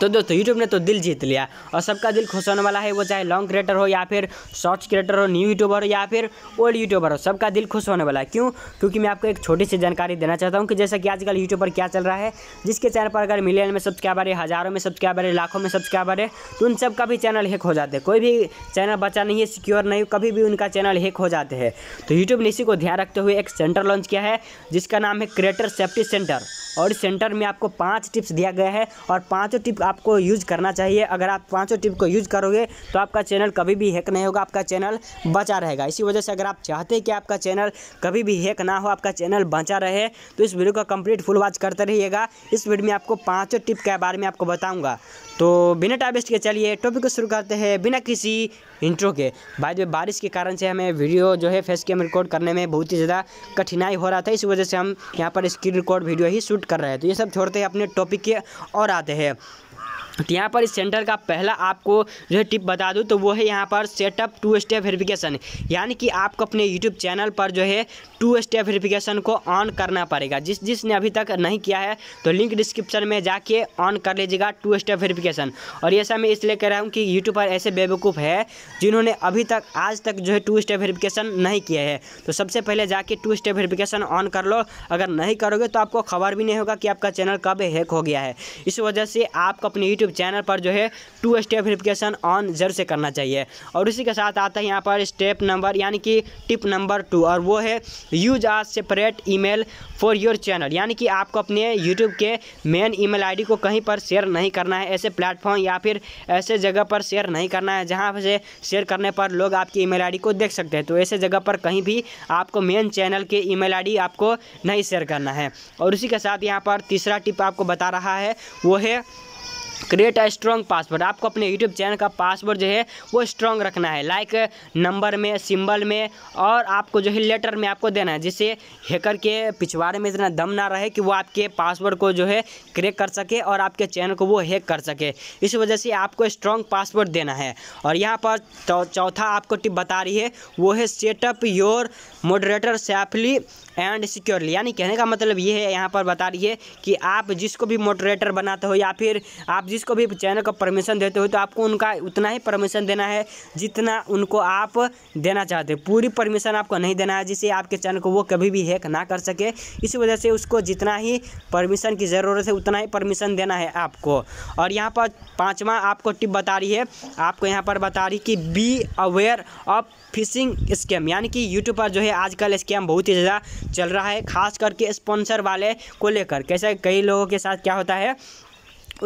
तो दोस्तों यूट्यूब ने तो दिल जीत लिया और सबका दिल खुश होने वाला है वो चाहे लॉन्ग क्रिएटर हो या फिर शॉर्ट्स क्रिएटर हो न्यू यूट्यूबर हो या फिर ओल्ड यूट्यूबर हो सबका दिल खुश होने वाला है क्यों क्योंकि मैं आपको एक छोटी सी जानकारी देना चाहता हूँ कि जैसे कि आजकल यूट्यूब पर क्या चल रहा है जिसके चैनल पर अगर मिलियन में क्या है हज़ारों में सब्सक्राइबर है लाखों में सब्सक्राइब है तो उन सबका भी चैनल हैक हो जाते हैं कोई भी चैनल बचा नहीं है सिक्योर नहीं कभी भी उनका चैनल हैक हो जाते हैं तो यूट्यूब ने इसी को ध्यान रखते हुए एक सेंटर लॉन्च किया है जिसका नाम है क्रिएटर सेफ्टी सेंटर और इस सेंटर में आपको पाँच टिप्स दिया गया है और पाँचों टिप आपको यूज करना चाहिए अगर आप पाँचों टिप को यूज करोगे तो आपका चैनल कभी भी हैक नहीं होगा आपका चैनल बचा रहेगा इसी वजह से अगर आप चाहते हैं कि आपका चैनल कभी भी हैक ना हो आपका चैनल बचा रहे तो इस वीडियो का कंप्लीट फुल वॉच करते रहिएगा इस वीडियो में आपको पाँचों टिप के बारे में आपको बताऊँगा तो बिना टाइम वेस्ट के चलिए टॉपिक को शुरू करते हैं बिना किसी इंट्रो के बाद में बारिश के कारण से हमें वीडियो जो है फेस कैम रिकॉर्ड करने में बहुत ही ज़्यादा कठिनाई हो रहा था इस वजह से हम यहाँ पर स्क्रीन रिकॉर्ड वीडियो ही शूट कर रहे हैं तो ये सब छोड़ते हैं अपने टॉपिक के और आते हैं तो यहाँ पर इस सेंटर का पहला आपको जो है टिप बता दूँ तो वो है यहाँ पर सेटअप टू स्टेप वेरिफिकेशन यानी कि आपको अपने यूट्यूब चैनल पर जो है टू स्टेप वेरिफिकेशन को ऑन करना पड़ेगा जिस जिसने अभी तक नहीं किया है तो लिंक डिस्क्रिप्शन में जाके ऑन कर लीजिएगा टू स्टेप वेरिफिकेशन और ऐसा मैं इसलिए कह रहा हूँ कि यूट्यूब पर ऐसे बेवकूफ़ है जिन्होंने अभी तक आज तक जो है टू स्टेप वेरिफिकेशन नहीं किया है तो सबसे पहले जाके टू स्टेप वेरिफिकेशन ऑन कर लो अगर नहीं करोगे तो आपको खबर भी नहीं होगा कि आपका चैनल कब हैक हो गया है इस वजह से आपको अपने यूट्यूब यूट्यूब चैनल पर जो है टू स्टेप वेरिफिकेशन ऑन जरूर से करना चाहिए और इसी के साथ आता है यहाँ पर स्टेप नंबर यानी कि टिप नंबर टू और वो है use a separate email for your channel यानी कि आपको अपने यूट्यूब के मेन ईमेल आईडी को कहीं पर शेयर नहीं करना है ऐसे प्लेटफॉर्म या फिर ऐसे जगह पर शेयर नहीं करना है जहाँ से शेयर करने पर लोग आपकी ईमेल आईडी को देख सकते हैं तो ऐसे जगह पर कहीं भी आपको मेन चैनल के ई मेल आपको नहीं शेयर करना है और उसी के साथ यहाँ पर तीसरा टिप आपको बता रहा है वो है क्रिएट अ स्ट्रॉन्ग पासवर्ड आपको अपने यूट्यूब चैनल का पासवर्ड जो है वो स्ट्रॉन्ग रखना है लाइक नंबर में सिंबल में और आपको जो है लेटर में आपको देना है जिससे हैकर के पिछवाड़े में इतना दम ना रहे कि वो आपके पासवर्ड को जो है क्रेक कर सके और आपके चैनल को वो हैक कर सके इस वजह से आपको स्ट्रॉन्ग पासवर्ड देना है और यहाँ पर चौथा आपको टिप बता रही है वो है setup your moderator safely and securely यानी कहने का मतलब ये है यहाँ पर बता रही है कि आप जिसको भी मॉडरेटर बनाते हो या फिर आप जिस जिस को भी चैनल का परमिशन देते हो तो आपको उनका उतना ही परमिशन देना है जितना उनको आप देना चाहते हो पूरी परमिशन आपको नहीं देना है जिससे आपके चैनल को वो कभी भी हैक ना कर सके इस वजह से उसको जितना ही परमिशन की ज़रूरत है उतना ही परमिशन देना है आपको और यहाँ पर पाँचवा आपको टिप बता रही है आपको यहाँ पर बता रही कि be aware of phishing scam यानी कि यूट्यूब पर जो है आजकल स्कैम बहुत ही ज़्यादा चल रहा है खास करके स्पॉन्सर वाले को लेकर कैसे कई लोगों के साथ क्या होता है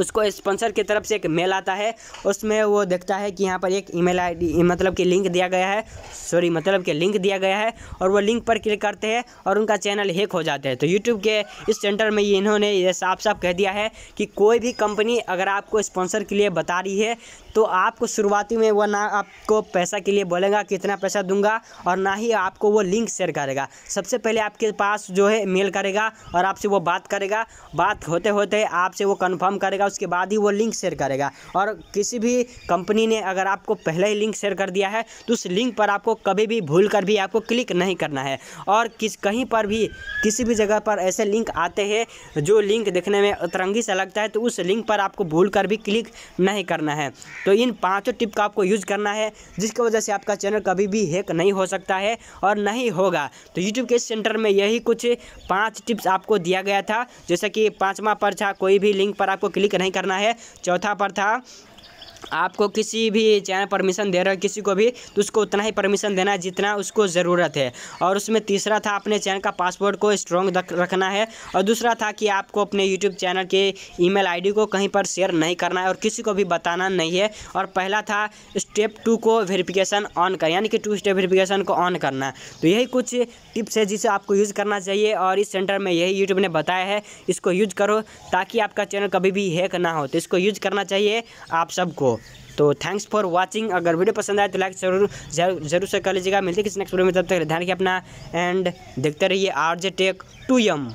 उसको स्पॉन्सर की तरफ से एक मेल आता है उसमें वो देखता है कि यहाँ पर एक ईमेल आईडी मतलब कि लिंक दिया गया है सॉरी मतलब कि लिंक दिया गया है और वो लिंक पर क्लिक करते हैं और उनका चैनल हैक हो जाता है तो यूट्यूब के इस सेंटर में ये इन्होंने ये साफ साफ कह दिया है कि कोई भी कंपनी अगर आपको स्पॉन्सर के लिए बता रही है तो आपको शुरुआती में वह ना आपको पैसा के लिए बोलेगा कितना पैसा दूंगा और ना ही आपको वो लिंक शेयर करेगा सबसे पहले आपके पास जो है मेल करेगा और आपसे वो बात करेगा बात होते होते आपसे वो कन्फर्म करेगा करेगा उसके बाद ही वो लिंक शेयर करेगा और किसी भी कंपनी ने अगर आपको पहले ही लिंक शेयर कर दिया है तो उस लिंक पर आपको कभी भी भूल कर भी आपको क्लिक नहीं करना है और किस कहीं पर भी किसी भी जगह पर ऐसे लिंक आते हैं जो लिंक देखने में अतरंगी सा लगता है तो उस लिंक पर आपको भूल कर भी क्लिक नहीं करना है तो इन पाँचों टिप का आपको यूज़ करना है जिसकी वजह से आपका चैनल कभी भी हैक नहीं हो सकता है और नहीं होगा तो यूट्यूब के सेंटर में यही कुछ पाँच टिप्स आपको दिया गया था जैसे कि पाँचवा पर्चा कोई भी लिंक पर आपको क्लिक नहीं करना है चौथा पर था आपको किसी भी चैनल परमिशन दे रहे हो किसी को भी तो उसको उतना ही परमिशन देना है जितना उसको ज़रूरत है और उसमें तीसरा था अपने चैनल का पासवर्ड को स्ट्रॉन्ग रखना है और दूसरा था कि आपको अपने यूट्यूब चैनल के ईमेल आईडी को कहीं पर शेयर नहीं करना है और किसी को भी बताना नहीं है और पहला था स्टेप टू को वेरीफिकेशन ऑन करना यानी कि टू स्टेप वेरीफिकेशन को ऑन करना तो यही कुछ टिप्स है जिसे आपको यूज़ करना चाहिए और इस सेंटर में यही यूट्यूब ने बताया है इसको यूज करो ताकि आपका चैनल कभी भी हैक ना हो तो इसको यूज करना चाहिए आप सबको तो थैंक्स फॉर वॉचिंग अगर वीडियो पसंद आए तो लाइक जरूर जरूर से कर लीजिएगा मिलते किसी नेक्स्ट वीडियो में तब तक ध्यान रखिए अपना एंड देखते रहिए आर जे टेक टू यम